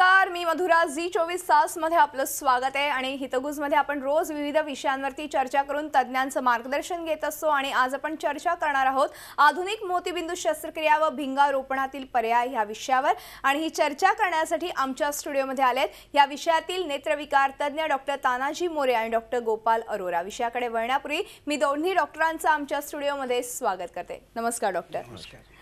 नमस्कार मी मधुरा झी चोवीस तासमध्ये आपलं स्वागत आहे आणि हितगुजमध्ये आपण रोज विविध विषयांवरती चर्चा करून तज्ज्ञांचं मार्गदर्शन घेत असतो आणि आज आपण चर्चा करणार आहोत आधुनिक मोतीबिंदू शस्त्रक्रिया व भिंगारोपणातील पर्याय ह्या विषयावर आणि ही चर्चा करण्यासाठी आमच्या स्टुडिओमध्ये आहेत या विषयातील नेत्रविकार तज्ज्ञ डॉक्टर तानाजी मोरे आणि डॉक्टर गोपाल अरोरा विषयाकडे वळण्यापूर्वी मी दोन्ही डॉक्टरांचं आमच्या स्टुडिओमध्ये स्वागत करते नमस्कार डॉक्टर नमस्कार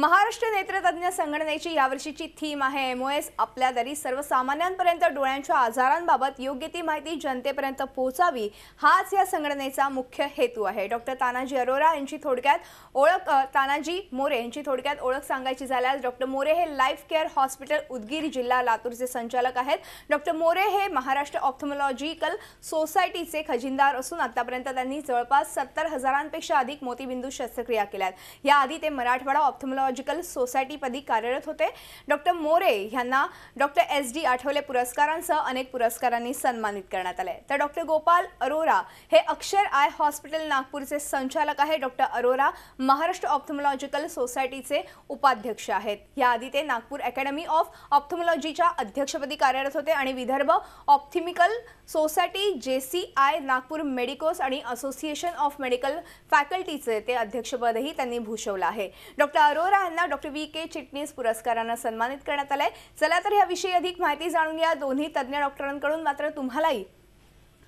महाराष्ट्र नेत्रतज्ञ संघटनेची यावर्षीची थीम आहे एमओएस आपल्या तरी सर्वसामान्यांपर्यंत डोळ्यांच्या आजारांबाबत योग्य ती माहिती जनतेपर्यंत पोहोचावी हाच या संघटनेचा मुख्य हेतू आहे डॉक्टर तानाजी अरोरा यांची थोडक्यात ओळख तानाजी मोरे यांची थोडक्यात ओळख सांगायची झाल्यास डॉक्टर मोरे हे लाईफ केअर हॉस्पिटल उदगीर जिल्हा लातूरचे संचालक आहेत डॉक्टर मोरे हे महाराष्ट्र ऑप्थमॉलॉजिकल सोसायटीचे खजिनदार असून आतापर्यंत त्यांनी जवळपास सत्तर हजारांपेक्षा अधिक मोतीबिंदू शस्त्रक्रिया केल्या याआधी ते मराठवाडा ऑप्थमॉलॉजी टेक्नॉलॉजिकल सोसायटीपदी कार्यरत होते डॉक्टर मोरे यांना डॉक्टर एस डी आठवले पुरस्कारांसह अनेक पुरस्कारांनी सन्मानित करण्यात आले तर डॉक्टर गोपाल अरोरा हे अक्षर आय हॉस्पिटल नागपूरचे संचालक आहे डॉक्टर अरोरा महाराष्ट्र ऑप्थमॉलॉजिकल सोसायटीचे उपाध्यक्ष आहेत याआधी ते नागपूर अकॅडमी ऑफ ऑप्थमॉलॉजीच्या अध्यक्षपदी कार्यरत होते आणि Vidarbha ophthalmic society J C I Nagpur medicos आणि असोसिएशन ऑफ मेडिकल फॅकल्टीचे ते अध्यक्षपदही त्यांनी भूषवलं आहे डॉक्टर अरोरा अरोरा यांना डॉक्टर व्ही के चिटणीस पुरस्कारानं सन्मानित करण्यात आलंय चला तर याविषयी अधिक माहिती जाणून घ्या दोन्ही तज्ज्ञ डॉक्टरांकडून मात्र तुम्हालाही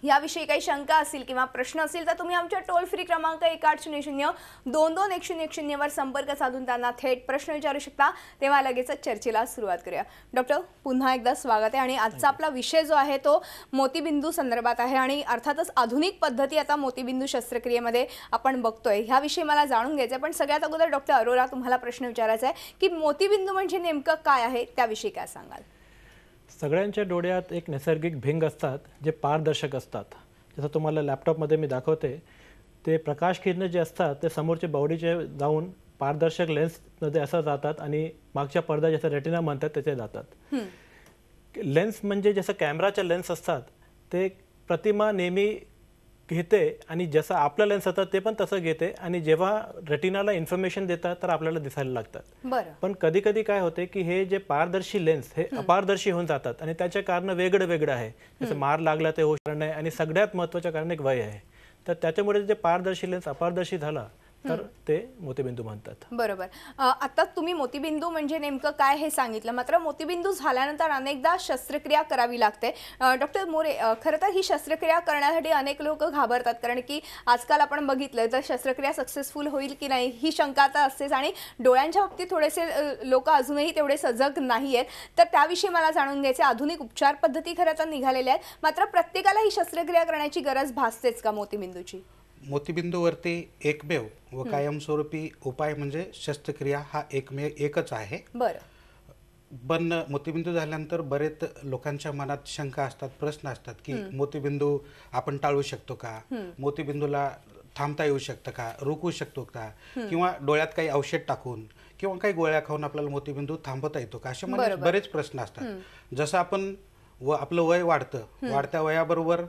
याविषयी काही शंका असेल किंवा प्रश्न असेल तर तुम्ही आमच्या टोल फ्री क्रमांक एक आठ शून्य शून्य दोन दोन एक शून्य एक शून्यवर संपर्क साधून त्यांना थेट प्रश्न विचारू शकता तेव्हा लगेचच चर्चेला सुरुवात करूया डॉक्टर पुन्हा एकदा स्वागत आहे आणि आजचा आपला विषय जो आहे तो मोतीबिंदू संदर्भात आहे आणि अर्थातच आधुनिक पद्धती आता मोतीबिंदू शस्त्रक्रियेमध्ये आपण बघतोय ह्याविषयी मला जाणून घ्यायचं आहे पण सगळ्यात अगोदर डॉक्टर अरोरा तुम्हाला प्रश्न विचारायचा आहे की मोतीबिंदू म्हणजे नेमकं काय आहे त्याविषयी काय सांगाल सगळ्यांच्या डोळ्यात एक नैसर्गिक भिंग असतात जे पारदर्शक असतात जसं तुम्हाला लॅपटॉपमध्ये मी दाखवते ते प्रकाश किरण जे असतात ते समोरचे बॉडीचे जाऊन पारदर्शक लेन्समध्ये असं जातात आणि मागच्या पडदा जसं रेटिना म्हणतात त्याचे जातात लेन्स म्हणजे जसं कॅमेराच्या लेन्स असतात ते प्रतिमा नेहमी घेते आणि जसं आपलं लेन्स होतात ते पण तसं घेते आणि जेव्हा रेटिनाला इन्फॉर्मेशन देतात तर आपल्याला दिसायला लागतात पण कधी कधी काय होते की हे जे पारदर्शी लेन्स हे अपारदर्शी होऊन जातात आणि त्याचे कारण वेगळं वेगळं आहे जसं मार लागला ते होऊ शकणार नाही आणि सगळ्यात महत्वाचं कारण एक वय आहे तर त्याच्यामुळे जे पारदर्शी लेन्स अपारदर्शी झाला तर ते मोतीबिंदू म्हणतात बरोबर आता तुम्ही मोतीबिंदू म्हणजे नेमकं काय हे सांगितलं मात्र मोतीबिंदू झाल्यानंतर अनेकदा शस्त्रक्रिया करावी लागते डॉक्टर मोरे खरं तर ही शस्त्रक्रिया करण्यासाठी अनेक लोक घाबरतात कारण की आजकाल आपण बघितलं तर शस्त्रक्रिया सक्सेसफुल होईल की नाही ही शंका आता असतेच आणि डोळ्यांच्या बाबतीत थोडेसे लोक अजूनही तेवढे सजग नाही आहेत तर त्याविषयी मला जाणून घ्यायचे आधुनिक उपचार पद्धती खरं तर निघालेल्या आहेत मात्र प्रत्येकाला ही शस्त्रक्रिया करण्याची गरज भासतेच का मोतीबिंदूची मोतीबिंदूवरती एकमेव व कायमस्वरूपी उपाय म्हणजे शस्त्रक्रिया हा एकमेव एकच आहे बरं पण मोतीबिंदू झाल्यानंतर बरेच लोकांच्या मनात शंका असतात प्रश्न असतात की मोतीबिंदू आपण टाळू शकतो का मोतीबिंदूला थांबता येऊ शकतं का रोखू शकतो का किंवा डोळ्यात काही औषध टाकून किंवा काही गोळ्या खाऊन आपल्याला मोतीबिंदू थांबवता येतो का असे म्हणजे बरेच प्रश्न असतात जसं आपण व आपलं वय वाढतं वाढत्या वयाबरोबर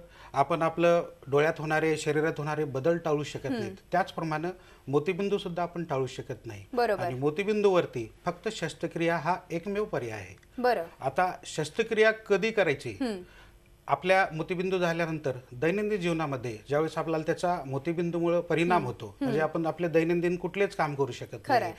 आपण आपलं डोळ्यात होणारे शरीरात होणारे बदल टाळू शकत नाहीत त्याचप्रमाणे मोतीबिंदू सुद्धा आपण टाळू शकत नाही आणि वरती फक्त शस्त्रक्रिया हा एकमेव पर्याय आहे आता शस्त्रक्रिया कधी करायची आपल्या मोतीबिंदू झाल्यानंतर दैनंदिन जीवनामध्ये ज्यावेळेस आपल्याला त्याचा मोतीबिंदूमुळे परिणाम होतो म्हणजे आपण आपले दैनंदिन कुठलेच काम करू शकत नाही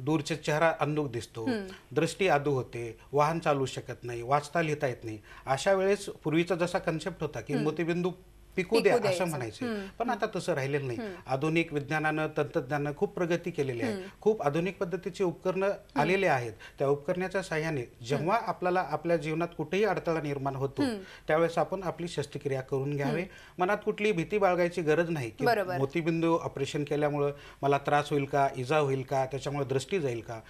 दूरचे चेहरा अंदुक दिसतो दृष्टी आदू होते वाहन चालू शकत नाही वाचता लिहिता येत नाही अशा वेळेस पूर्वीचा जसा कन्सेप्ट होता की मोतीबिंदू पिकू द्या असं म्हणायचं पण आता तसं राहिलेलं नाही आधुनिक विज्ञानानं तंत्रज्ञानानं खूप प्रगती केलेली आहे खूप आधुनिक पद्धतीची उपकरणं आलेले आहेत त्या उपकरणाच्या साह्याने जेव्हा आपल्याला आपल्या जीवनात कुठेही अडथळा निर्माण होतो त्यावेळेस आपण आपली शस्त्रक्रिया करून घ्यावे मनात कुठली भीती बाळगायची गरज नाही की मोतीबिंदू ऑपरेशन केल्यामुळं मला त्रास होईल का इजा होईल का त्याच्यामुळे दृष्टी जाईल का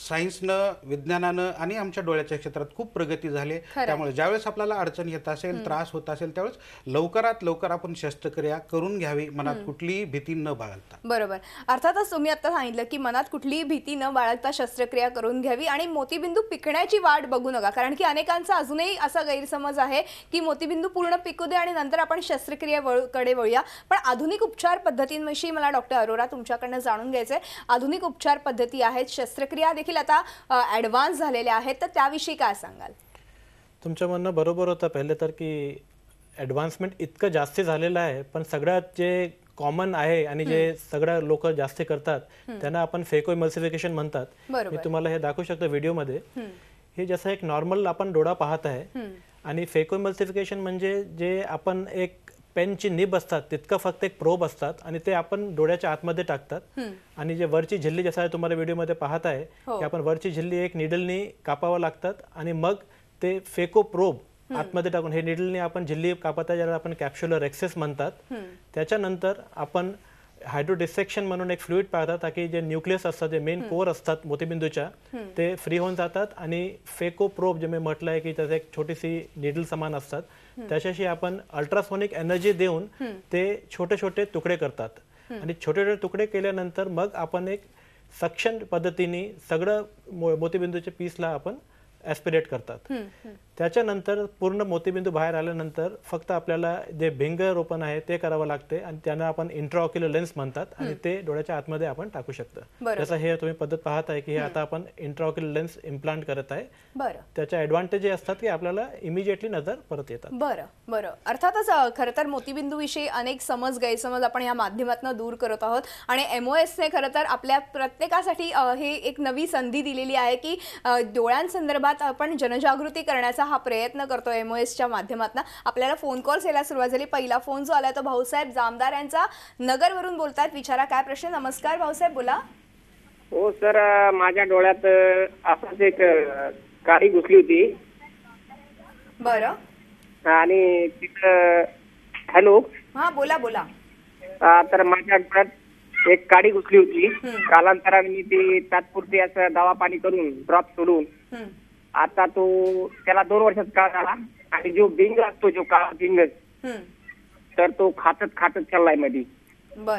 सायन्सनं विज्ञानानं आणि आमच्या डोळ्याच्या क्षेत्रात खूप प्रगती झाली त्यामुळे ज्यावेळेस आपल्याला अडचण येत असेल त्रास होत असेल त्यावेळेस लवकरात लवकर आपण शस्त्रक्रिया करून घ्यावी मनात कुठलीही भीती न बाळगता बरोबर अर्थातच तुम्ही आता सांगितलं की मनात कुठलीही भीती न बाळगता शस्त्रक्रिया करून घ्यावी आणि मोतीबिंदू पिकण्याची वाट बघू नका कारण की अनेकांचा अजूनही असा गैरसमज आहे की मोतीबिंदू पूर्ण पिकू दे आणि नंतर आपण शस्त्रक्रिया कडे वळूया पण आधुनिक उपचार पद्धतींविषयी मला डॉक्टर अरोरा तुमच्याकडनं जाणून घ्यायचं आधुनिक उपचार पद्धती आहेत शस्त्रक्रिया देखील आता ॲडव्हान्स झालेल्या आहेत तर त्याविषयी काय सांगाल तुमच्या म्हणणं बरोबर होतं पहिले तर की ऍडव्हान्समेंट इतकं जास्त झालेलं आहे पण सगळ्यात जे कॉमन आहे आणि जे सगळ्या लोक जास्त करतात त्यांना आपण फेको इमल्सिफिकेशन म्हणतात मी तुम्हाला हे दाखवू शकतो व्हिडिओमध्ये हे जसं एक नॉर्मल आपण डोळा पाहत आहे आणि फेको इमल्सिफिकेशन म्हणजे जे आपण एक पेनची निब असतात तितकं फक्त एक प्रोब असतात आणि ते आपण डोळ्याच्या आतमध्ये टाकतात आणि जे वरची झिल्ली जसं आहे तुम्हाला व्हिडिओमध्ये पाहत आहे हो. की आपण वरची झिल्ली एक निडलनी कापावं लागतात आणि मग ते फेको प्रोब आतमध्ये टाकून हे निडलनी आपण झिल्ली कापत आहे ज्याला आपण कॅप्शुलर एक्सेस म्हणतात त्याच्यानंतर आपण हायड्रोडिसेक्शन म्हणून एक फ्लुईड पाहतात ताकी जे न्यूक्लियस असतात जे मेन कोर असतात मोतीबिंदूच्या ते फ्री होऊन जातात आणि फेको प्रोब जे मी म्हटलंय की त्याचं एक छोटीशी निडल समान असतात त्याच्याशी आपण अल्ट्रासोनिक एनर्जी देऊन ते छोटे छोटे तुकडे करतात आणि छोटे छोटे तुकडे केल्यानंतर मग आपण एक सक्षम पद्धतीने सगळं मोतीबिंदूच्या पीसला आपण एस्पिरेट करतात त्याच्यानंतर पूर्ण मोतीबिंदू बाहेर आल्यानंतर फक्त आपल्याला जे रोपण आहे ते करावं लागते आणि त्यांना आपण इंट्राऑक्युलर लेन्स म्हणतात आणि ते डोळ्याच्या आतमध्ये आपण टाकू शकतो जसं हे तुम्ही पद्धत पाहत आहे की हे आता आपण इंट्राऑक्युलर लेन्स इम्प्लांट करत आहे बरं त्याच्या ऍडव्हान्टेजेस असतात की आपल्याला इमिजिएटली नजर परत येतात बरं बरं अर्थातच खरं तर मोतीबिंदू विषयी अनेक समज गैरसमज आपण या माध्यमातून दूर करत आहोत आणि एमओएसने खरं तर आपल्या प्रत्येकासाठी हे एक नवी संधी दिलेली आहे की डोळ्यांसंदर्भात आपण जनजागृती करण्याचा हा प्रयत्न करतो एम ओ एसच्या माध्यमातून आपल्याला फोन कॉल्स यायला सुरुवात झाली पहिला फोन जो आला तो भाऊसाहेब जामदार यांचा नगरवरून बोलतात विचारा काय प्रश्न नमस्कार भाऊसाहेब बोला हो सर माझ्या डोळ्यात असंच एक काळी घुसली होती बर आणि तिथं हॅलो हा बोला बोला तर माझ्या डोळ्यात एक काडी घुसली होती कालांतराने मी ती तात्पुरती असं दवा पाणी करून ड्रॉप सोडून आता तो त्याला दोन वर्षात काळ झाला आणि जो बिंग असतो जो काळ बिंग तर तो खातच खातच चाललाय मध्ये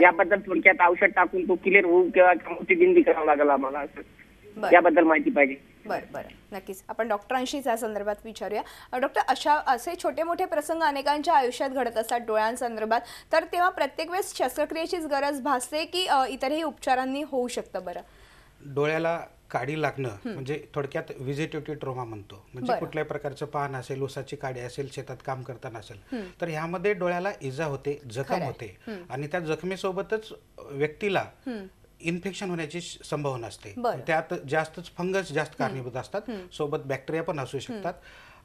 याबद्दल थोडक्यात औषध टाकून तो क्लिअर होऊ किंवा मोठी बिंदी करावं लागेल आम्हाला असं याबद्दल माहिती पाहिजे बरं बरं नक्कीच आपण डॉक्टरांशीच या संदर्भात विचारूया डॉक्टर अशा असे छोटे मोठे प्रसंग अनेकांच्या आयुष्यात घडत असतात डोळ्यांसंदर्भात तर तेव्हा प्रत्येक वेळेस शस्त्रक्रियेचीच गरज भासते की इतरही उपचारांनी होऊ शकतं बरं डोळ्याला काडी लागणं म्हणजे थोडक्यात व्हिजिटेटिव्ह ट्रोमा म्हणतो म्हणजे कुठल्याही प्रकारचं पान असेल उसाची काडी असेल शेतात काम करताना असेल तर ह्यामध्ये डोळ्याला इजा होते जखम होते आणि त्या जखमेसोबतच व्यक्तीला इन्फेक्शन होण्याची संभावना असते त्यात जास्तच फंगस जास्त कारणीभूत असतात सोबत बॅक्टेरिया पण असू शकतात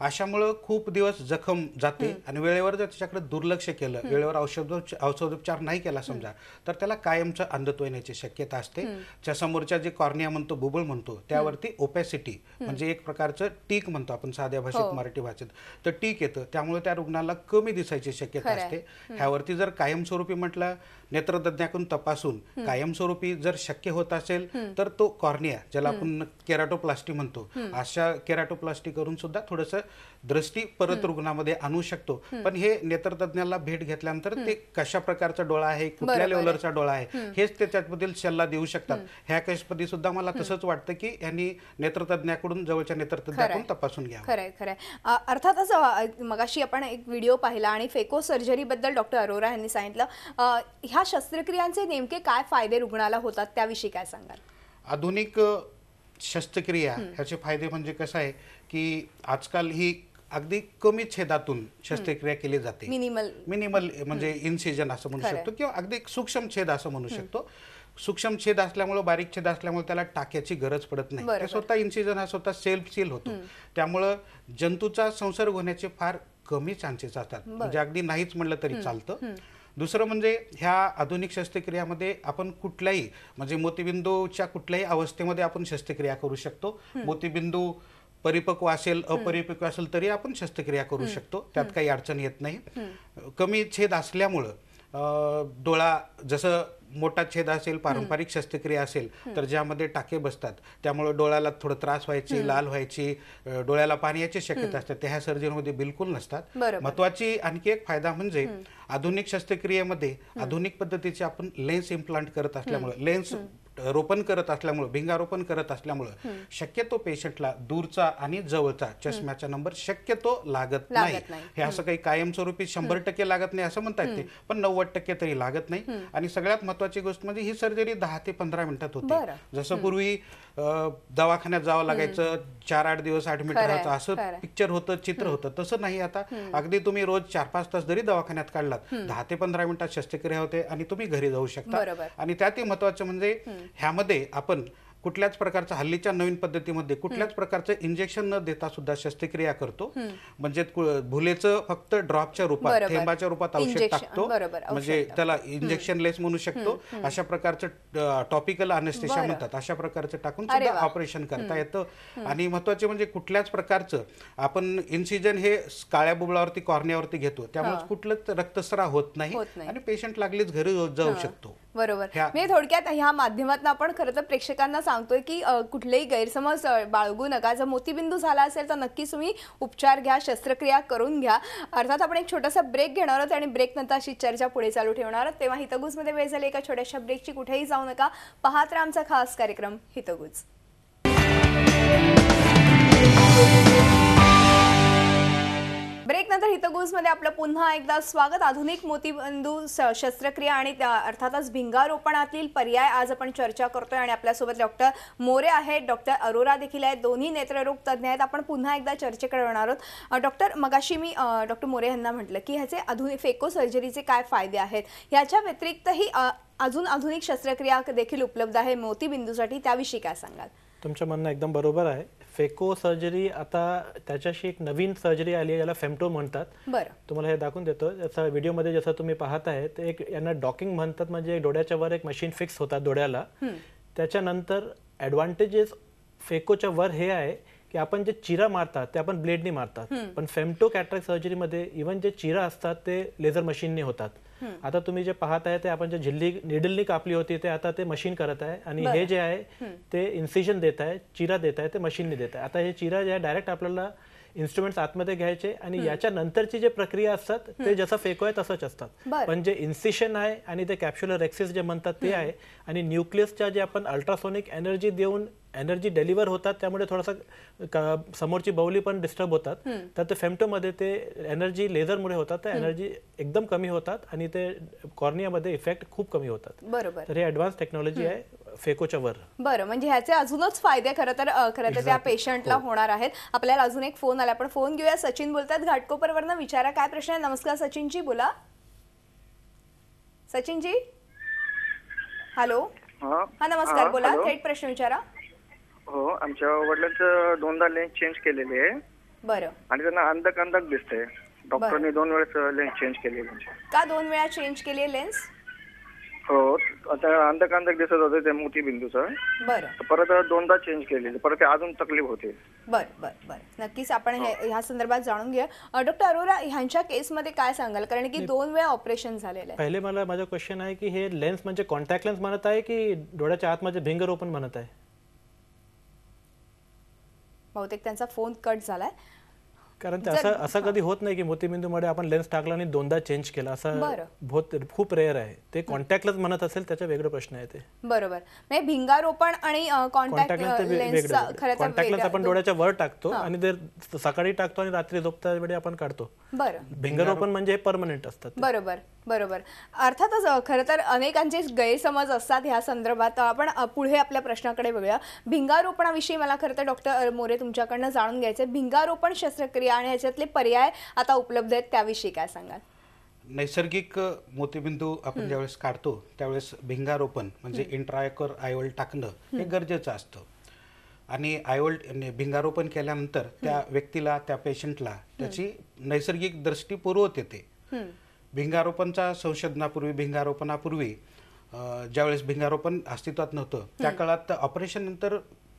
अशामुळं खूप दिवस जखम जाते आणि वेळेवर जर त्याच्याकडे दुर्लक्ष केलं वेळेवर औषध औषधोपचार नाही केला समजा तर त्याला कायमचं अंधत्व येण्याची शक्यता असते त्या समोरच्या जे कॉर्निया म्हणतो बुबुळ म्हणतो त्यावरती ओपॅसिटी म्हणजे एक प्रकारचं टीक म्हणतो आपण साध्या हो. भाषेत मराठी भाषेत तर टीक येतं त्यामुळे त्या रुग्णाला कमी दिसायची शक्यता असते ह्यावरती जर कायमस्वरूपी म्हटलं नेत्रतज्ञाकडून तपासून कायमस्वरूपी जर शक्य होत असेल तर तो कॉर्निया ज्याला आपण केराटोप्लास्टी म्हणतो अशा केराटोप्लास्टी करून सुद्धा थोडंसं दृष्टी परत रुग्णामध्ये आणू शकतो पण हे नेत्रतज्ञाला भेट घेतल्यानंतर ते कशा प्रकारचा डोळा आहे कुठल्या लेवलचा डोळा आहे हेच ते त्याबद्दल सल्ला देऊ शकतात ह्या केसमध्ये सुद्धा मला तसंच वाटतं की यांनी नेत्रतज्ञाकडून जवळच्या नेत्रतज्ञाकडून तपासून घ्या खरंय खरंय अर्थातच मगाशी आपण एक व्हिडिओ पाहिला आणि फेको सर्जरी बद्दल डॉक्टर अरोरा यांनी सांगितलं ह्या शस्त्रक्रियांचे नेमके काय फायदे रुग्णाला होतात त्याविषयी काय सांगाल आधुनिक शस्त्रक्रिया ह्याचे फायदे म्हणजे कसं आहे की आजकाल ही अगदी कमी छेदातून शस्त्रक्रिया केली जाते मिनिमल मिनिमल म्हणजे इन्सिजन असं म्हणू शकतो किंवा अगदी सूक्ष्म छेद असं म्हणू शकतो सूक्ष्म छेद असल्यामुळे बारीक छेद असल्यामुळे त्याला टाक्याची गरज पडत नाही ते स्वतः इन्सिजन हा स्वतः सेल्फ सील होतो त्यामुळं जंतूचा संसर्ग होण्याचे फार कमी चान्सेस असतात म्हणजे अगदी नाहीच म्हणलं तरी चालतं दुसरं म्हणजे ह्या आधुनिक शस्त्रक्रियामध्ये आपण कुठल्याही म्हणजे मोतीबिंदूच्या कुठल्याही अवस्थेमध्ये आपण शस्त्रक्रिया करू शकतो मोतीबिंदू परिपक्व असेल अपरिपक्व असेल तरी आपण शस्त्रक्रिया करू शकतो त्यात काही अडचण येत नाही कमी छेद असल्यामुळं डोळा जसं मोठा छेद असेल पारंपरिक शस्त्रक्रिया असेल तर ज्यामध्ये टाके बसतात त्यामुळे डोळ्याला थोडं त्रास व्हायची लाल व्हायची डोळ्याला पाणी शक्यता असते त्या ह्या सर्जनमध्ये बिलकुल नसतात महत्वाची आणखी एक फायदा म्हणजे आधुनिक शस्त्रक्रियेमध्ये आधुनिक पद्धतीचे आपण लेन्स इम्प्लांट करत असल्यामुळे लेन्स रोपण करत असल्यामुळं भिंगारोपण करत असल्यामुळं शक्यतो पेशंटला दूरचा आणि जवळचा चष्म्याचा नंबर शक्यतो लागत नाही हे असं काही कायमस्वरूपी शंभर टक्के लागत नाही असं म्हणता ते पण नव्वद टक्के तरी लागत नाही आणि सगळ्यात महत्वाची गोष्ट म्हणजे ही सर्जरी दहा ते पंधरा मिनिटात होते जसं पूर्वी दवाखान्यात जावं लागायचं चार आठ दिवस ऍडमिट राहायचं असं पिक्चर होतं चित्र होतं तसं नाही आता अगदी तुम्ही रोज चार पाच तास जरी दवाखान्यात काढलात दहा ते पंधरा मिनिटात शस्त्रक्रिया होते आणि तुम्ही घरी जाऊ शकता आणि त्यातही महत्वाचं म्हणजे ह्यामध्ये आपण कुठल्याच प्रकारच्या हल्लीच्या नवीन पद्धतीमध्ये कुठल्याच प्रकारचं इंजेक्शन न देता सुद्धा शस्त्रक्रिया करतो म्हणजे भुलेचं फक्त ड्रॉपच्या रूपात थेंबाच्या रूपात औषध टाकतो म्हणजे त्याला इंजेक्शन लेस म्हणू शकतो अशा प्रकारचं टॉपिकल अनेस्थेशिया म्हणतात अशा प्रकारचं टाकून सुद्धा ऑपरेशन करता येतं आणि महत्वाचे म्हणजे कुठल्याच प्रकारचं आपण इन्सिजन हे काळ्या बुबळावरती कॉर्नियावरती घेतो त्यामुळे कुठलंच रक्तस्राव होत नाही आणि पेशंट लागलीच घरी जाऊ शकतो बरोबर मी म्हणजे थोडक्यात ह्या माध्यमातून आपण खरं तर प्रेक्षकांना सांगतोय की कुठलेही गैरसमज बाळगू नका जर मोतीबिंदू झाला असेल तर नक्कीच तुम्ही उपचार घ्या शस्त्रक्रिया करून घ्या अर्थात आपण एक छोटासा ब्रेक घेणार आहोत आणि ब्रेक नंतर अशी चर्चा पुढे चालू ठेवणार आहोत तेव्हा हितगुजमध्ये वेळ झाली एका छोट्याशा ब्रेकची कुठेही जाऊ नका पाहत राहा आमचा खास कार्यक्रम हितगुज नंतर हितगुजमध्ये आपलं पुन्हा एकदा स्वागत आधुनिक मोतीबंधू शस्त्रक्रिया आणि त्या अर्थातच भिंगारोपणातील पर्याय आज आपण चर्चा करतोय आणि आपल्यासोबत डॉक्टर मोरे आहेत डॉक्टर अरोरा देखील आहेत दोन्ही नेत्ररोग तज्ज्ञ आहेत आपण पुन्हा एकदा चर्चेकडे करणार आहोत डॉक्टर मगाशी मी डॉक्टर मोरे यांना म्हटलं की ह्याचे आधुनिक फेको सर्जरीचे काय फायदे आहेत ह्याच्या व्यतिरिक्तही अजून आधुनिक शस्त्रक्रिया देखील उपलब्ध आहे मोतीबिंदूसाठी त्याविषयी काय सांगाल तुमचं म्हणणं एकदम बरोबर आहे फेको सर्जरी आता त्याच्याशी एक नवीन सर्जरी आली आहे ज्याला फेमटो म्हणतात तुम्हाला हे दाखवून देतो जसं व्हिडिओमध्ये जसं तुम्ही पाहत आहे ते एक यांना डॉकिंग म्हणतात म्हणजे डोळ्याच्या वर एक मशीन फिक्स होतात डोळ्याला त्याच्यानंतर ऍडव्हान्टेजेस फेकोच्या वर हे आहे की आपण जे चिरा मारतात ते आपण ब्लेडनी मारतात पण फेमटो कॅट्रॅक सर्जरीमध्ये इव्हन जे चिरा असतात ते लेझर मशीनने होतात आता तुम्ही जे पाहत आहे ते आपण जे झिल्ली निडलनी कापली होती ते आता ते मशीन करत आहे आणि हे जे आहे ते इन्सिजन देत आहे चिरा देत आहे ते मशीनने देत आहे आता हे चिरा जे आहे डायरेक्ट आपल्याला इन्स्ट्रुमेंट आतमध्ये घ्यायचे आणि याच्या नंतरची जे प्रक्रिया असतात ते जसं फेको आहे तसंच असतात पण जे इन्सिशन आहे आणि ते कॅप्शुलर एक्सिस जे म्हणतात ते आहे आणि न्यूक्लियसच्या जे आपण अल्ट्रासोनिक एनर्जी देऊन एनर्जी डिलिव्हर होतात त्यामुळे थोडासा समोरची बौली पण डिस्टर्ब होतात तर ते मध्ये ते एनर्जी लेझरमुळे होतात तर एनर्जी एकदम कमी होतात आणि ते कॉर्नियामध्ये इफेक्ट खूप कमी होतात बरोबर तर हे ॲडव्हान्स टेक्नॉलॉजी आहे फेकोच्या वर बरं म्हणजे ह्याचे अजूनच फायदे खरं तर खरं तर त्या पेशंटला हो. होणार आहेत आपल्याला अजून एक फोन आला आपण फोन घेऊया सचिन बोलतात घाटकोपरवरनं विचारा काय प्रश्न आहे नमस्कार सचिनजी बोला सचिनजी हॅलो हा नमस्कार बोला थेट प्रश्न विचारा हो आमच्या वडिलांचं दोनदा लेन्स चेंज केलेली आहे बरं आणि त्यांना अंधक अंधक दिसतंय डॉक्टरने दोन वेळेस लेन्स चेंज केली का दोन वेळा चेंज केले लेन्स हो आता अंधक अंधक दिसत होते त्या बिंदूच बरं परत दोनदा चेंज केलेले परत ते अजून तकलीफ होते बर बर बर नक्कीच आपण हे हो. ह्या संदर्भात जाणून घेऊया डॉक्टर अरोरा ह्यांच्या मध्ये काय सांगाल कारण की दोन वेळा ऑपरेशन झालेलं पहिले मला माझा क्वेश्चन आहे की हे लेन्स म्हणजे कॉन्टॅक्ट लेन्स म्हणत आहे की डोळ्याच्या आत म्हणजे भिंगर ओपन म्हणत आहे बहुतेक त्यांचा फोन कट झाला आहे कारण असं असं कधी होत नाही की मोतीबिंदू मध्ये आपण लेन्स टाकला आणि दोनदा चेंज केला असं बहुत खूप रेअर आहे ते कॉन्टॅक्टलाच म्हणत असेल त्याचा वेगळा प्रश्न आहे ते बरोबर नाही म्हणजे भिंगारोपण आणि कॉन्टॅक्ट आपण डोळ्याच्या वर टाकतो आणि ते सकाळी टाकतो आणि रात्री झोपता वेळी आपण काढतो बरं भिंगारोपण म्हणजे परमनंट असतात बरोबर बरोबर अर्थातच खरं तर अनेकांचे गैरसमज असतात ह्या संदर्भात आपण पुढे आपल्या प्रश्नाकडे वळूया भिंगारोपणाविषयी मला खरं तर डॉक्टर मोरे तुमच्याकडनं जाणून घ्यायचं भिंगारोपण शस्त्रक्रिया आणि ह्याच्यातले पर्याय आता उपलब्ध आहेत त्याविषयी काय सांगाल नैसर्गिक मोतीबिंदू आपण ज्यावेळेस काढतो त्यावेळेस भिंगारोपण म्हणजे इंट्रायकर आयवल टाकणं हे गरजेचं असतं आणि आयवल म्हणजे भिंगारोपण केल्यानंतर त्या व्यक्तीला त्या पेशंटला त्याची नैसर्गिक दृष्टी पुरवत येते भिंगारोपणचा संशोधनापूर्वी भिंगारोपणापूर्वी ज्यावेळेस भिंगारोपण अस्तित्वात नव्हतं त्या काळात ऑपरेशन नंतर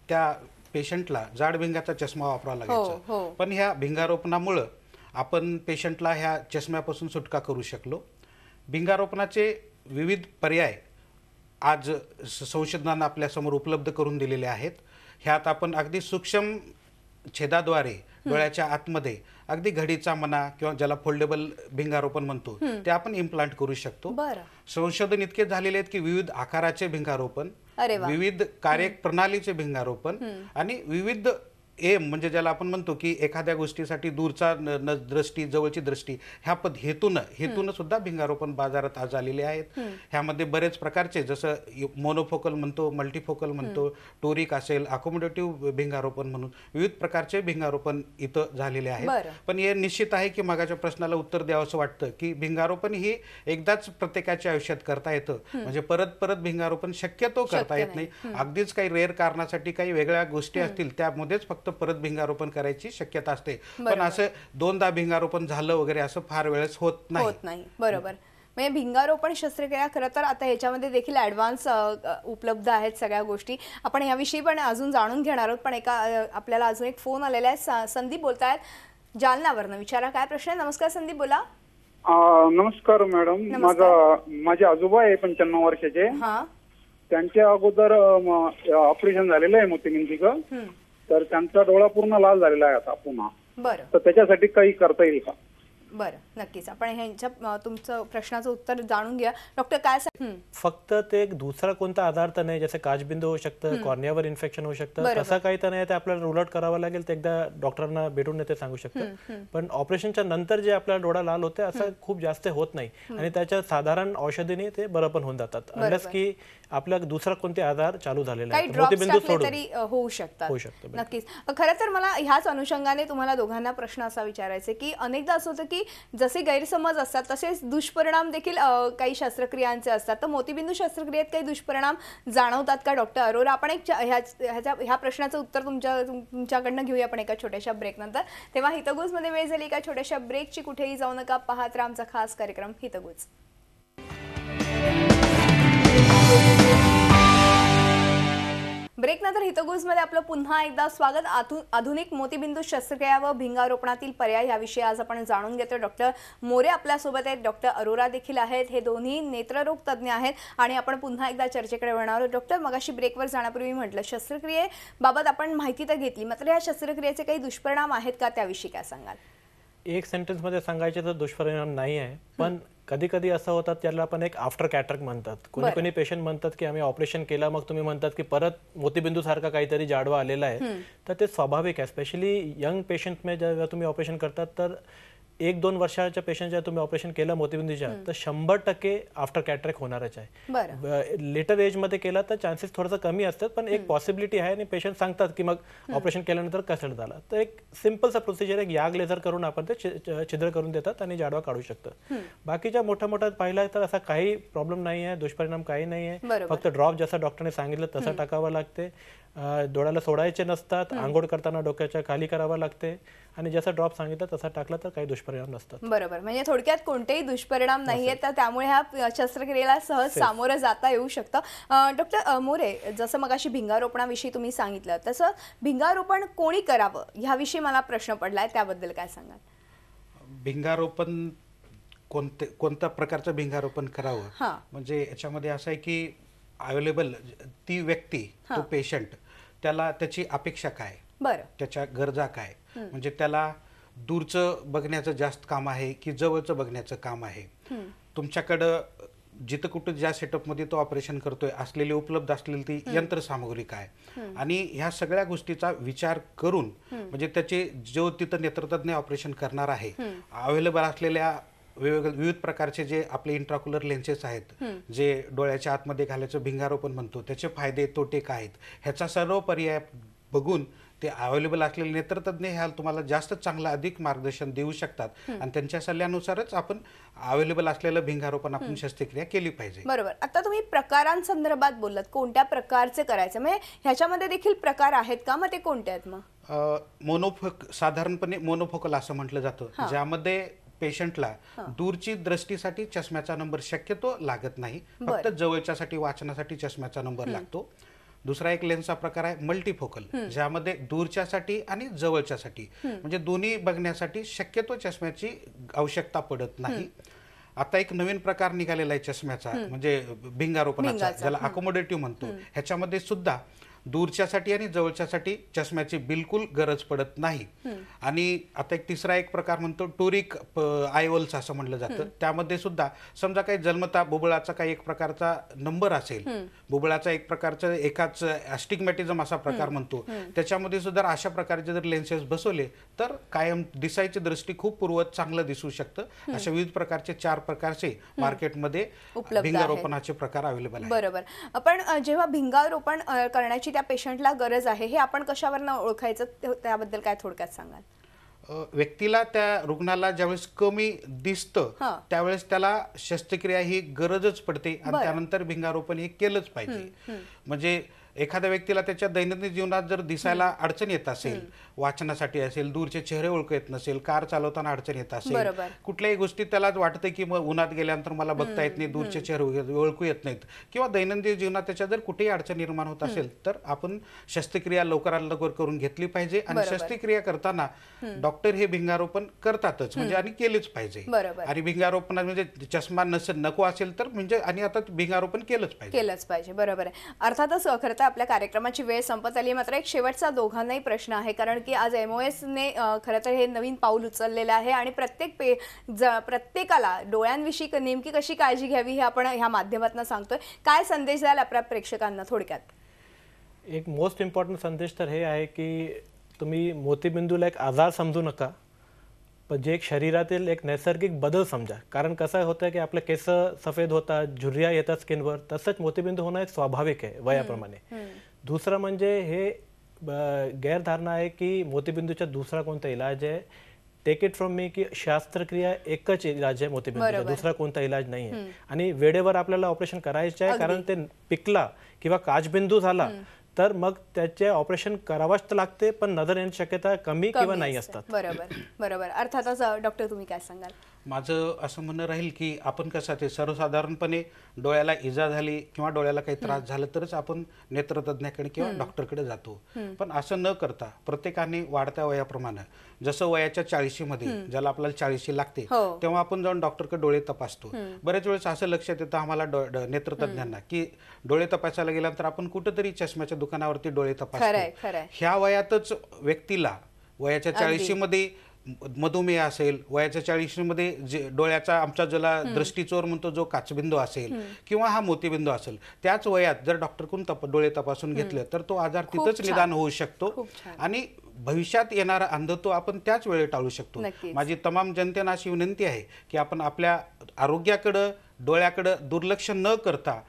त्या पेशंटला जाड भिंगाचा चष्मा वापरावा हो, लागेल हो. पण ह्या भिंगारोपणामुळं आपण पेशंटला ह्या चष्म्यापासून सुटका करू शकलो भिंगारोपणाचे विविध पर्याय आज संशोधनानं आपल्यासमोर उपलब्ध करून दिलेले आहेत ह्यात आपण अगदी सूक्ष्म छेदाद्वारे डोळ्याच्या आतमध्ये अगदी घडीचा मना किंवा ज्याला फोल्डेबल भिंगारोपण म्हणतो ते आपण इम्प्लांट करू शकतो संशोधन इतके झालेले आहेत की विविध आकाराचे भिंगारोपण विविध कार्यप्रणालीचे भिंगारोपण आणि विविध एम म्हणजे ज्याला आपण म्हणतो की एखाद्या गोष्टीसाठी दूरचा न दृष्टी जवळची दृष्टी ह्या पद हेतून हेतून सुद्धा भिंगारोपण बाजारात आज आलेले आहेत ह्यामध्ये बरेच प्रकारचे जसं मोनोफोकल म्हणतो मल्टीफोकल म्हणतो टोरिक असेल अकोमोडेटिव्ह भिंगारोपण म्हणून विविध प्रकारचे भिंगारोपण इथं झालेले आहेत पण हे निश्चित आहे की मागाच्या प्रश्नाला उत्तर द्यावं असं वाटतं की भिंगारोपण ही एकदाच प्रत्येकाच्या आयुष्यात करता येतं म्हणजे परत परत भिंगारोपण शक्यतो करता येत नाही अगदीच काही रेअर कारणासाठी काही वेगळ्या गोष्टी असतील त्यामध्येच फक्त फक्त परत भिंगारोपण करायची शक्यता असते पण असं दोनदा भिंगारोपण झालं वगैरे असं फार वेळेस होत नाही होत नाही बरोबर म्हणजे भिंगारोपण शस्त्रक्रिया खरं तर आता ह्याच्यामध्ये देखील ॲडव्हान्स उपलब्ध आहेत सगळ्या गोष्टी आपण ह्याविषयी पण अजून जाणून घेणार आहोत पण एका आपल्याला अजून एक फोन आलेला आहे संदीप बोलतायत जालनावरनं विचारा काय प्रश्न आहे नमस्कार संदीप बोला नमस्कार मॅडम माझा माझे आजोबा आहे पंच्याण्णव वर्षाचे त्यांच्या अगोदर ऑपरेशन झालेलं आहे मोतीमिंतीचं तर त्यांचा डोळा पूर्ण लाल झालेला आहे आता पुन्हा बरं तर त्याच्यासाठी काही करता येईल का बरं नक्कीच आपण ह्यांच्या तुमचं प्रश्नाचं उत्तर जाणून घ्या डॉक्टर काय फक्त ते एक दुसरा कोणता आधार तर नाही जसं काचबिंदू होऊ शकतं कॉर्नियावर इन्फेक्शन होऊ शकतं तसं काही तर नाही ते आपल्याला रूल आउट करावं लागेल ते एकदा डॉक्टरांना भेटून ते सांगू शकतं पण ऑपरेशनच्या नंतर जे आपल्याला डोळा लाल होते असं खूप जास्त होत नाही आणि त्याच्या साधारण औषधीने ते बरं पण होऊन जातात की आपला दुसरा कोणते आधार चालू झालेला काही ड्रॉप्स होऊ शकतात नक्कीच खर तर मला ह्याच अनुषंगाने तुम्हाला दोघांना प्रश्न असा विचारायचा की अनेकदा असं होतं की जसे गैरसमज असतात तसेच दुष्परिणाम देखील काही शस्त्रक्रियांचे असतात तर मोतीबिंदू शस्त्रक्रियेत काही दुष्परिणाम जाणवतात का डॉक्टर अरोरा आपण एक ह्या प्रश्नाचं उत्तर तुमच्या तुमच्याकडनं घेऊया आपण एका छोट्याशा नंतर तेव्हा हितगुजमध्ये वेळ झाली एका छोट्याशा ब्रेकची कुठेही जाऊ नका पाहत आमचा खास कार्यक्रम हितगुज ब्रेकनंतर हितगुजमध्ये आपलं पुन्हा एकदा स्वागत आधुनिक मोतीबिंदू शस्त्रक्रिया व भिंगारोपणातील पर्याय याविषयी आज आपण जाणून घेतो डॉक्टर मोरे आपल्यासोबत आहेत डॉक्टर अरोरा देखील आहेत हे दोन्ही नेत्ररोग तज्ज्ञ आहेत आणि आपण पुन्हा एकदा चर्चेकडे वळणार आहोत डॉक्टर मगाशी ब्रेकवर जाण्यापूर्वी म्हटलं शस्त्रक्रियेबाबत आपण माहिती तर घेतली मात्र या शस्त्रक्रियेचे काही दुष्परिणाम आहेत का त्याविषयी काय सांगाल एक सेंटेन्समध्ये सांगायचे तर दुष्परिणाम नाही आहे पण कधी कधी असं होतात त्याला आपण एक आफ्टर कॅटरक म्हणतात कोणी कोणी पेशंट म्हणतात की आम्ही ऑपरेशन केलं मग तुम्ही म्हणतात की परत मोतीबिंदू सारखा काहीतरी जाडवा आलेला आहे तर ते स्वाभाविक आहे स्पेशली यंग पेशंट मध्ये जेव्हा तुम्ही ऑपरेशन करतात तर एक दोन वर्षाच्या पेशंटच्या तुम्ही ऑपरेशन केलं मोतीबिंदूच्या तर शंभर टक्के आफ्टर कॅटरेक होणारच आहे लेटर एज मध्ये केला तर चान्सेस थोडासा कमी असतात पण एक पॉसिबिलिटी आहे आणि पेशंट सांगतात की मग ऑपरेशन केल्यानंतर कसं झालं तर एक सिम्पलचा प्रोसिजर एक याग लेझर करून आपण ते छिद्र करून देतात आणि जाडवा काढू शकतो बाकीच्या मोठ्या मोठ्या पाहिला तर असा काही प्रॉब्लेम नाही आहे दुष्परिणाम काही नाही आहे फक्त ड्रॉप जसा डॉक्टरने सांगितलं तसा टाकावा लागते डोळ्याला सोडायचे नसतात आंघोळ करताना डोक्याच्या खाली करावं लागते आणि जसा ड्रॉप सांगितलं तसा टाकला तर काही दुष्परिणाम दुष्परिणाम नसतात बरोबर म्हणजे थोडक्यात कोणतेही दुष्परिणाम नाही आहेत तर त्यामुळे ह्या शस्त्रक्रियेला सहज सामोरं जाता येऊ शकतं डॉक्टर मोरे जसं मग भिंगारोपणाविषयी तुम्ही सांगितलं तसं भिंगारोपण कोणी करावं ह्याविषयी मला प्रश्न पडला त्याबद्दल काय सांगाल भिंगारोपण कोणते कोणत्या प्रकारचं भिंगारोपण करावं म्हणजे याच्यामध्ये असं आहे की अवेलेबल ती व्यक्ती तो पेशंट त्याला त्याची अपेक्षा काय बरं त्याच्या गरजा काय म्हणजे त्याला दूरचं बघण्याचं जास्त काम आहे की जवळचं बघण्याचं काम आहे तुमच्याकडं जिथं कुठं ज्या सेटअपमध्ये तो ऑपरेशन करतोय असलेली उपलब्ध असलेली ती यंत्रसामग्री काय आणि ह्या सगळ्या गोष्टीचा विचार करून म्हणजे त्याचे जो तिथं नेत्रतज्ञ ऑपरेशन करणार आहे अवेलेबल असलेल्या विविध प्रकारचे जे आपले इंट्राकुलर लेन्सेस आहेत जे डोळ्याच्या आतमध्ये घालायचं भिंगारोपण म्हणतो त्याचे फायदे तोटे काय आहेत ह्याचा सर्व पर्याय बघून ते अवेलेबल असलेले नेत्रतज्ञ ह्या तुम्हाला जास्त चांगलं अधिक मार्गदर्शन देऊ शकतात आणि त्यांच्या सल्ल्यानुसारच आपण अवेलेबल असलेलं भिंगारोपण आपण शस्त्रक्रिया केली पाहिजे बरोबर आता तुम्ही प्रकारांसंदर्भात बोललात कोणत्या प्रकारचे करायचे म्हणजे ह्याच्यामध्ये देखील प्रकार आहेत का मग ते कोणते आहेत मग मोनोफोक साधारणपणे मोनोफोकल असं म्हटलं जातं ज्यामध्ये पेशंटला दूरची दृष्टीसाठी चष्म्याचा नंबर शक्यतो लागत नाही फक्त जवळच्यासाठी वाचनासाठी चष्म्याचा नंबर लागतो दुसरा एक लेन्सचा प्रकार आहे मल्टीफोकल ज्यामध्ये दूरच्यासाठी आणि जवळच्यासाठी म्हणजे दोन्ही बघण्यासाठी शक्यतो चष्म्याची आवश्यकता पडत नाही आता एक नवीन प्रकार निघालेला आहे चष्म्याचा म्हणजे भिंगारोपणाचा ज्याला अकोमोडेटिव्ह म्हणतो ह्याच्यामध्ये सुद्धा दूरच्यासाठी आणि जवळच्यासाठी चष्म्याची बिलकुल गरज पडत नाही आणि आता एक तिसरा एक प्रकार म्हणतो टुरिक आयवल्स असं म्हटलं जातं त्यामध्ये सुद्धा समजा काही जन्मता बुबळाचा काही एक प्रकारचा नंबर असेल बुबळाचा एक प्रकारचा एकाच ॲस्टिग्मॅटिझम असा प्रकार म्हणतो त्याच्यामध्ये सुद्धा अशा प्रकारचे जर लेन्सेस बसवले तर कायम दिसायची दृष्टी खूप पूर्वत चांगलं दिसू शकतं अशा विविध प्रकारचे चार प्रकारचे मार्केटमध्ये भिंगारोपणाचे प्रकार अवेलेबल आहेत बरोबर आपण जेव्हा भिंगारोपण करण्याची त्या पेशंटला गरज आहे हे आपण कशावरनं ओळखायचं त्याबद्दल काय थोडक्यात सांगाल व्यक्तीला त्या रुग्णाला ज्यावेळेस कमी दिसतं त्यावेळेस त्याला शस्त्रक्रिया ही गरजच पडते आणि त्यानंतर भिंगारोपण हे केलंच पाहिजे म्हणजे एखाद्या व्यक्तीला त्याच्या दैनंदिन जीवनात जर दिसायला अडचण येत असेल वाचनासाठी असेल दूरचे चेहरे ओळख येत नसेल कार चालवताना अडचण येत असेल कुठल्याही गोष्टी त्याला वाटतं की मग उन्हात गेल्यानंतर मला बघता येत नाही दूरचे चेहरे ओळखू येत नाहीत किंवा दैनंदिन जीवनात त्याच्या जर कुठेही अडचण निर्माण होत असेल तर आपण शस्त्रक्रिया लवकरात लवकर करून घेतली पाहिजे आणि शस्त्रक्रिया करताना डॉक्टर हे भिंगारोपण करतातच म्हणजे आणि केलेच पाहिजे आणि भिंगारोपण म्हणजे चष्मा नसेल नको असेल तर म्हणजे आणि आता भिंगारोपण केलंच पाहिजे केलंच पाहिजे बरोबर आहे अर्थातच आता आपल्या कार्यक्रमाची वेळ संपत आली मात्र एक शेवटचा दोघांनाही प्रश्न आहे कारण की आज एम ओ एसने खरं तर हे नवीन पाऊल उचललेलं आहे आणि प्रत्येक पे ज प्रत्येकाला डोळ्यांविषयी नेमकी कशी काळजी घ्यावी हे आपण ह्या माध्यमातून सांगतोय काय संदेश द्याल आपल्या प्रेक्षकांना थोडक्यात एक मोस्ट इम्पॉर्टंट संदेश तर हे आहे की तुम्ही मोतीबिंदूला एक आजार समजू नका पण जे एक शरीरातील एक नैसर्गिक बदल समजा कारण कसं होतं की आपले केस सफेद होतात झुर्या येतात स्किनवर तसंच मोतीबिंदू होणं एक स्वाभाविक आहे वयाप्रमाणे दुसरं म्हणजे हे गैरधारणा आहे की मोतीबिंदूचा दुसरा कोणता इलाज आहे टेक इट फ्रॉम मी की शास्त्रक्रिया एकच इलाज आहे मोतीबिंदूचा दुसरा कोणता इलाज नाही आहे आणि वेळेवर आपल्याला ऑपरेशन करायचं आहे कारण ते पिकला किंवा काचबिंदू झाला तर मग त्याचे ऑपरेशन करावंच तर लागते पण नजर येण्याची शक्यता कमी किंवा नाही असतात बरोबर बरोबर अर्थातच डॉक्टर तुम्ही काय सांगाल माझं असं म्हणणं राहील की आपण कसं ते सर्वसाधारणपणे डोळ्याला इजा झाली किंवा डोळ्याला काही त्रास झाला तरच आपण नेत्रतज्ञाकडे किंवा डॉक्टरकडे जातो पण असं न करता प्रत्येकाने वाढत्या वयाप्रमाणे जसं वयाच्या मध्ये ज्याला आपल्याला चाळीशी लागते हो. तेव्हा आपण जाऊन डॉक्टरकडे डोळे तपासतो बऱ्याच वेळेस असं लक्षात येतं आम्हाला नेत्रतज्ञांना की डोळे तपासायला गेल्यानंतर आपण कुठेतरी चष्म्याच्या दुकानावरती डोळे तपासतो ह्या वयातच व्यक्तीला वयाच्या चाळीशी मध्ये मधुमेह असेल वयाच्या चाळीसमध्ये जे डोळ्याचा आमचा ज्याला दृष्टीचोर म्हणतो जो काचबिंदू असेल किंवा हा मोतीबिंदू असेल त्याच वयात जर डॉक्टरकडून तप डोळे तपासून घेतलं तर तो आजार तिथंच निदान होऊ शकतो आणि भविष्यात येणारा अंधत्व आपण त्याच वेळी टाळू शकतो माझी तमाम जनतेना अशी विनंती आहे की आपण आपल्या आरोग्याकडं डोळ्याकडं दुर्लक्ष न करता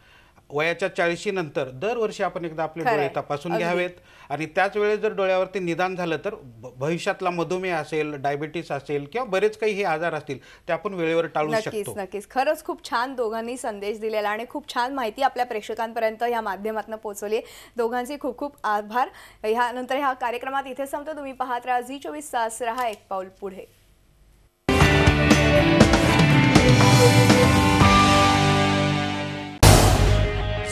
वयाच्या चाळीशी नंतर दरवर्षी आपण एकदा आपले डोळे तपासून घ्यावेत आणि त्याच वेळेस जर डोळ्यावरती निदान झालं तर भविष्यातला मधुमेह असेल डायबिटीस असेल किंवा बरेच काही हे आजार असतील ते आपण वेळेवर टाळू नक्कीच नक्कीच खरंच खूप छान दोघांनी संदेश दिलेला आणि खूप छान माहिती आपल्या प्रेक्षकांपर्यंत या माध्यमातून पोहोचवली दोघांचे खूप खूप आभार ह्यानंतर ह्या कार्यक्रमात इथे संपतो तुम्ही पाहत राहा झी चोवीस तास राहा एक पाऊल पुढे